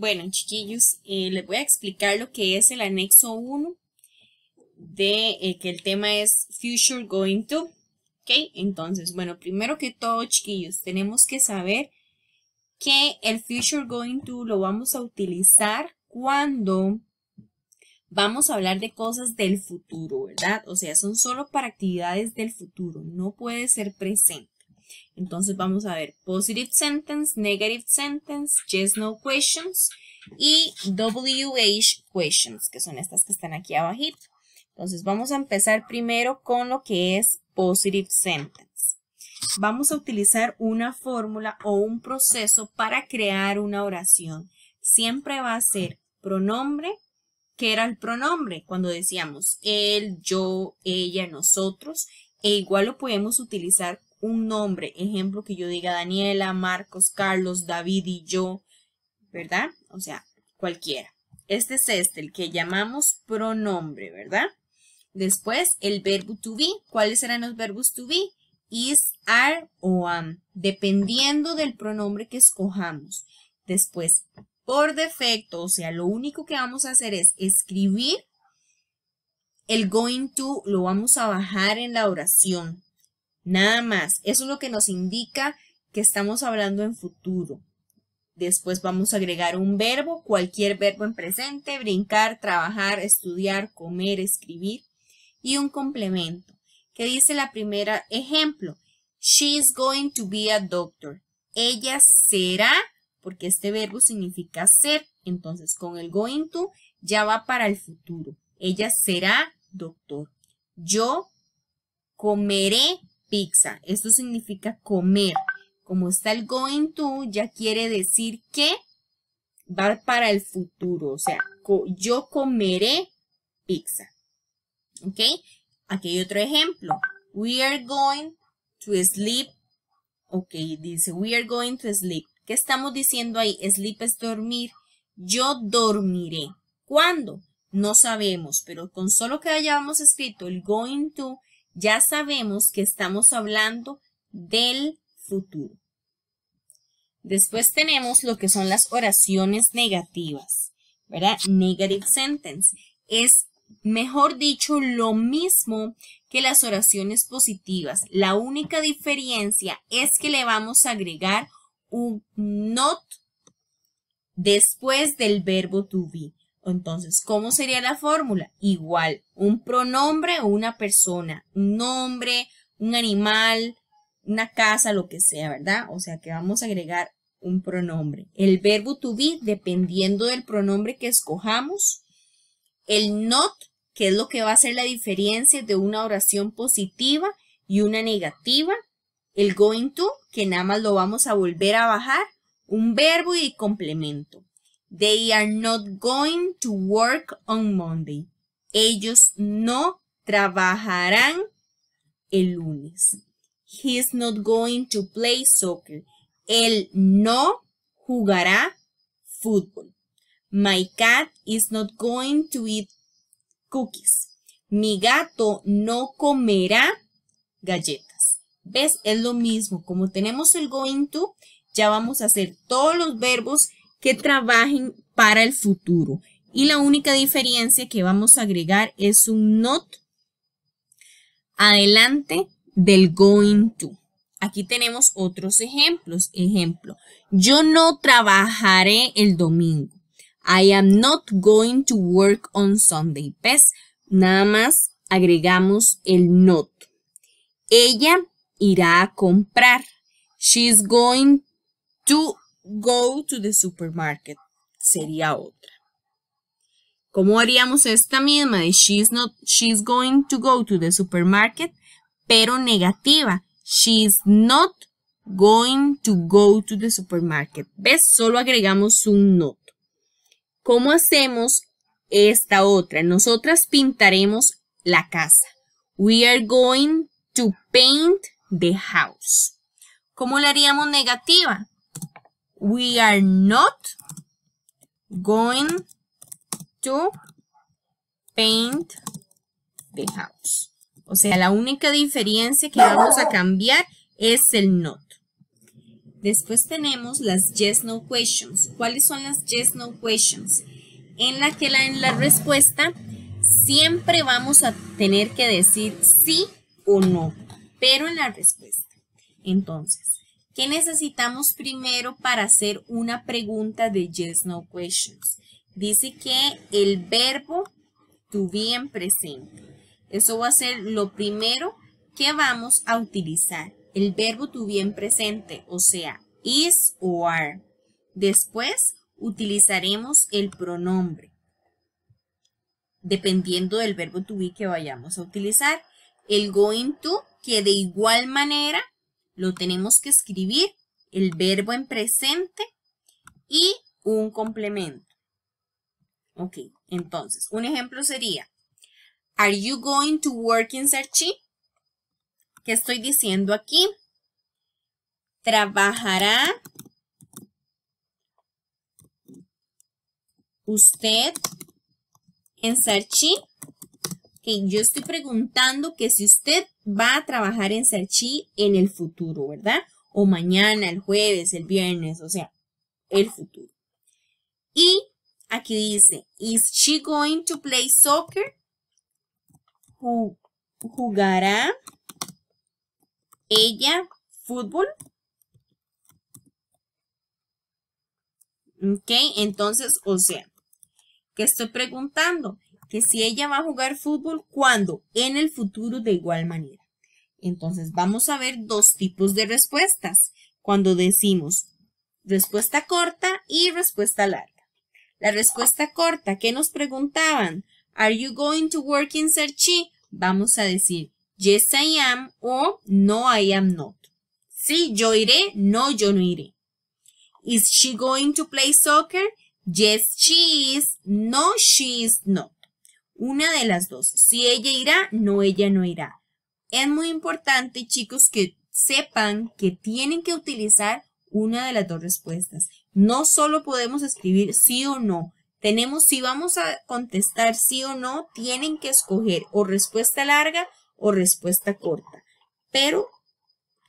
Bueno, chiquillos, eh, les voy a explicar lo que es el anexo 1 de eh, que el tema es Future Going To. ¿Ok? Entonces, bueno, primero que todo, chiquillos, tenemos que saber que el Future Going To lo vamos a utilizar cuando vamos a hablar de cosas del futuro, ¿verdad? O sea, son solo para actividades del futuro, no puede ser presente. Entonces vamos a ver positive sentence, negative sentence, yes, no questions y WH questions, que son estas que están aquí abajito. Entonces vamos a empezar primero con lo que es positive sentence. Vamos a utilizar una fórmula o un proceso para crear una oración. Siempre va a ser pronombre, que era el pronombre cuando decíamos él, yo, ella, nosotros, e igual lo podemos utilizar un nombre. Ejemplo que yo diga Daniela, Marcos, Carlos, David y yo, ¿verdad? O sea, cualquiera. Este es este, el que llamamos pronombre, ¿verdad? Después, el verbo to be. ¿Cuáles serán los verbos to be? Is, are o am, dependiendo del pronombre que escojamos. Después, por defecto, o sea, lo único que vamos a hacer es escribir el going to, lo vamos a bajar en la oración, Nada más. Eso es lo que nos indica que estamos hablando en futuro. Después vamos a agregar un verbo, cualquier verbo en presente, brincar, trabajar, estudiar, comer, escribir. Y un complemento, ¿Qué dice la primera ejemplo. She's going to be a doctor. Ella será, porque este verbo significa ser. Entonces, con el going to ya va para el futuro. Ella será doctor. Yo comeré pizza. Esto significa comer. Como está el going to, ya quiere decir que va para el futuro. O sea, yo comeré pizza. ¿Ok? Aquí hay otro ejemplo. We are going to sleep. Ok, dice we are going to sleep. ¿Qué estamos diciendo ahí? Sleep es dormir. Yo dormiré. ¿Cuándo? No sabemos, pero con solo que hayamos escrito el going to ya sabemos que estamos hablando del futuro. Después tenemos lo que son las oraciones negativas, ¿verdad? Negative sentence. Es, mejor dicho, lo mismo que las oraciones positivas. La única diferencia es que le vamos a agregar un not después del verbo to be. Entonces, ¿cómo sería la fórmula? Igual, un pronombre o una persona, un nombre, un animal, una casa, lo que sea, ¿verdad? O sea que vamos a agregar un pronombre. El verbo to be, dependiendo del pronombre que escojamos. El not, que es lo que va a hacer la diferencia de una oración positiva y una negativa. El going to, que nada más lo vamos a volver a bajar. Un verbo y complemento. They are not going to work on Monday. Ellos no trabajarán el lunes. He's not going to play soccer. Él no jugará fútbol. My cat is not going to eat cookies. Mi gato no comerá galletas. ¿Ves? Es lo mismo. Como tenemos el going to, ya vamos a hacer todos los verbos que trabajen para el futuro. Y la única diferencia que vamos a agregar es un not adelante del going to. Aquí tenemos otros ejemplos. Ejemplo, yo no trabajaré el domingo. I am not going to work on Sunday. ¿Ves? Nada más agregamos el not. Ella irá a comprar. She's going to go to the supermarket sería otra. ¿Cómo haríamos esta misma de she's not, going to go to the supermarket, pero negativa? She's not going to go to the supermarket. ¿Ves? Solo agregamos un noto. ¿Cómo hacemos esta otra? Nosotras pintaremos la casa. We are going to paint the house. ¿Cómo la haríamos negativa? we are not going to paint the house. O sea, la única diferencia que vamos a cambiar es el not. Después tenemos las yes no questions. ¿Cuáles son las yes no questions? En la que la, en la respuesta siempre vamos a tener que decir sí o no, pero en la respuesta. Entonces, ¿Qué necesitamos primero para hacer una pregunta de yes, no questions? Dice que el verbo to be en presente. Eso va a ser lo primero que vamos a utilizar. El verbo to be en presente, o sea, is o are. Después utilizaremos el pronombre, dependiendo del verbo to be que vayamos a utilizar. El going to, que de igual manera lo tenemos que escribir, el verbo en presente y un complemento. Ok, entonces, un ejemplo sería, Are you going to work in Sarchi? ¿Qué estoy diciendo aquí? ¿Trabajará usted en Sarchi? yo estoy preguntando que si usted va a trabajar en Sarchi en el futuro, ¿verdad? O mañana, el jueves, el viernes, o sea, el futuro. Y aquí dice, is she going to play soccer? ¿Jugará ella fútbol? Ok, entonces, o sea, ¿qué estoy preguntando? que si ella va a jugar fútbol, ¿cuándo? En el futuro de igual manera. Entonces vamos a ver dos tipos de respuestas cuando decimos respuesta corta y respuesta larga. La respuesta corta que nos preguntaban, ¿Are you going to work in Serchi? Vamos a decir yes I am o no I am not. Sí, yo iré, no yo no iré. Is she going to play soccer? Yes, she is. No, she is not. Una de las dos. Si ella irá, no, ella no irá. Es muy importante, chicos, que sepan que tienen que utilizar una de las dos respuestas. No solo podemos escribir sí o no. Tenemos, si vamos a contestar sí o no, tienen que escoger o respuesta larga o respuesta corta. Pero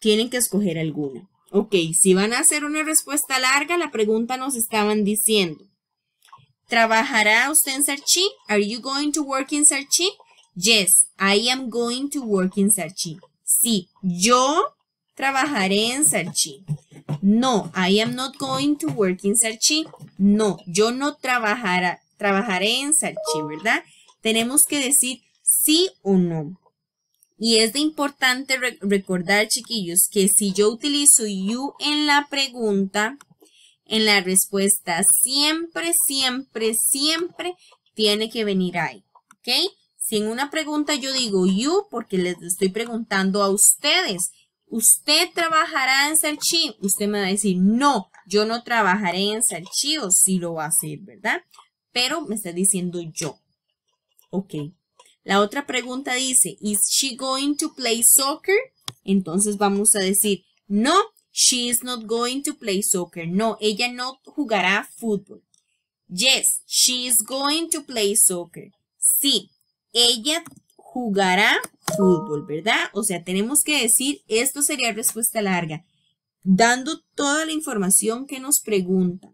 tienen que escoger alguna. Ok, si van a hacer una respuesta larga, la pregunta nos estaban diciendo. ¿Trabajará usted en Sarchi? Are you going to work in Sarchi? Yes, I am going to work in Sarchi. Sí, yo trabajaré en Sarchi. No, I am not going to work in Sarchi. No, yo no trabajaré en Sarchi, ¿verdad? Tenemos que decir sí o no. Y es de importante recordar, chiquillos, que si yo utilizo you en la pregunta, en la respuesta siempre, siempre, siempre tiene que venir ahí, ¿Ok? Si en una pregunta yo digo you, porque les estoy preguntando a ustedes, ¿usted trabajará en Sarchi? Usted me va a decir, no, yo no trabajaré en Sarchi o sí lo va a hacer, ¿verdad? Pero me está diciendo yo. Ok. La otra pregunta dice, ¿is she going to play soccer? Entonces vamos a decir, no, She is not going to play soccer. No, ella no jugará fútbol. Yes, she is going to play soccer. Sí, ella jugará fútbol, ¿verdad? O sea, tenemos que decir, esto sería respuesta larga, dando toda la información que nos preguntan.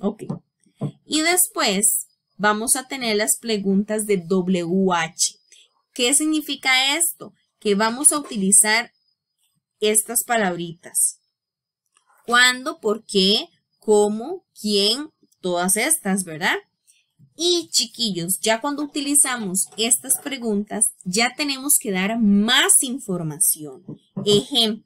Ok. Y después vamos a tener las preguntas de WH. ¿Qué significa esto? Que vamos a utilizar estas palabritas cuándo, por qué, cómo, quién, todas estas, ¿verdad? Y chiquillos, ya cuando utilizamos estas preguntas, ya tenemos que dar más información. Ejemplo,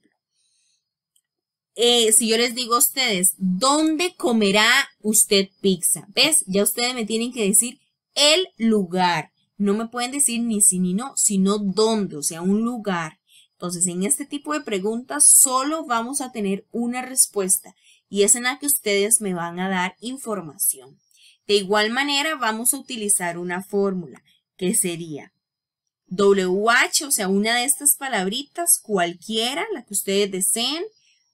eh, si yo les digo a ustedes, ¿dónde comerá usted pizza? ¿Ves? Ya ustedes me tienen que decir el lugar. No me pueden decir ni sí ni no, sino dónde, o sea, un lugar. Entonces, en este tipo de preguntas solo vamos a tener una respuesta y es en la que ustedes me van a dar información. De igual manera, vamos a utilizar una fórmula que sería WH, o sea, una de estas palabritas, cualquiera, la que ustedes deseen,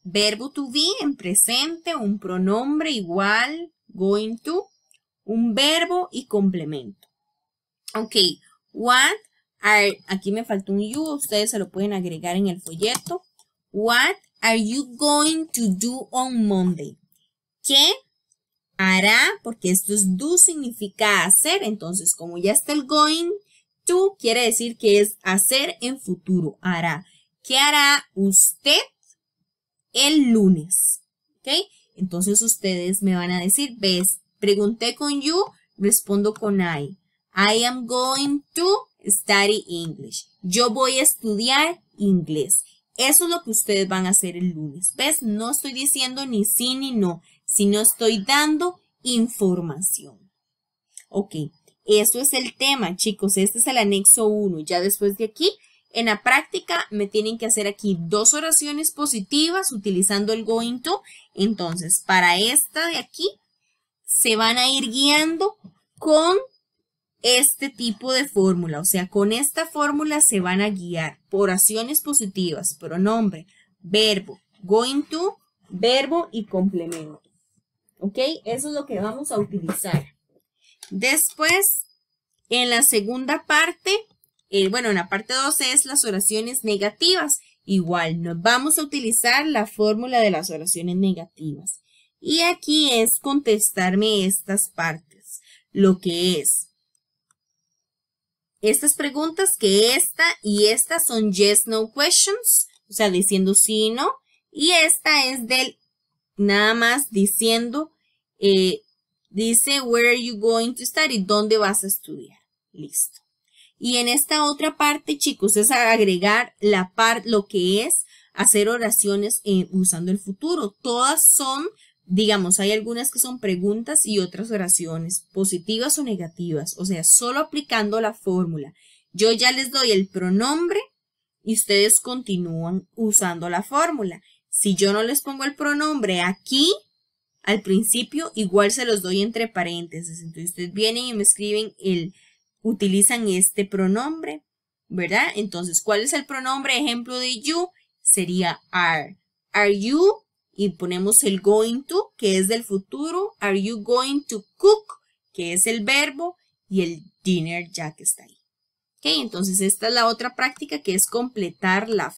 verbo to be en presente, un pronombre igual, going to, un verbo y complemento. Ok, what aquí me faltó un you, ustedes se lo pueden agregar en el folleto. What are you going to do on Monday? ¿Qué hará? Porque esto es do significa hacer, entonces como ya está el going to, quiere decir que es hacer en futuro, hará. ¿Qué hará usted el lunes? ¿Ok? Entonces ustedes me van a decir, ves, pregunté con you, respondo con I. I am going to study English. Yo voy a estudiar inglés. Eso es lo que ustedes van a hacer el lunes. ¿Ves? No estoy diciendo ni sí ni no, sino estoy dando información. Ok, eso es el tema, chicos. Este es el anexo 1. Ya después de aquí, en la práctica, me tienen que hacer aquí dos oraciones positivas utilizando el going to. Entonces, para esta de aquí, se van a ir guiando con este tipo de fórmula. O sea, con esta fórmula se van a guiar por acciones positivas, pronombre, verbo, going to, verbo y complemento. ¿Ok? Eso es lo que vamos a utilizar. Después, en la segunda parte, eh, bueno, en la parte 12 es las oraciones negativas. Igual, vamos a utilizar la fórmula de las oraciones negativas. Y aquí es contestarme estas partes. Lo que es estas preguntas que esta y esta son yes, no questions, o sea, diciendo sí y no. Y esta es del nada más diciendo, eh, dice, where are you going to study? ¿Dónde vas a estudiar? Listo. Y en esta otra parte, chicos, es agregar la parte, lo que es hacer oraciones eh, usando el futuro. Todas son Digamos, hay algunas que son preguntas y otras oraciones, positivas o negativas, o sea, solo aplicando la fórmula. Yo ya les doy el pronombre y ustedes continúan usando la fórmula. Si yo no les pongo el pronombre aquí, al principio, igual se los doy entre paréntesis. Entonces, ustedes vienen y me escriben el, utilizan este pronombre, ¿verdad? Entonces, ¿cuál es el pronombre? Ejemplo de you sería are. Are you y ponemos el going to, que es del futuro. Are you going to cook? Que es el verbo. Y el dinner ya que está ahí. Entonces esta es la otra práctica que es completar la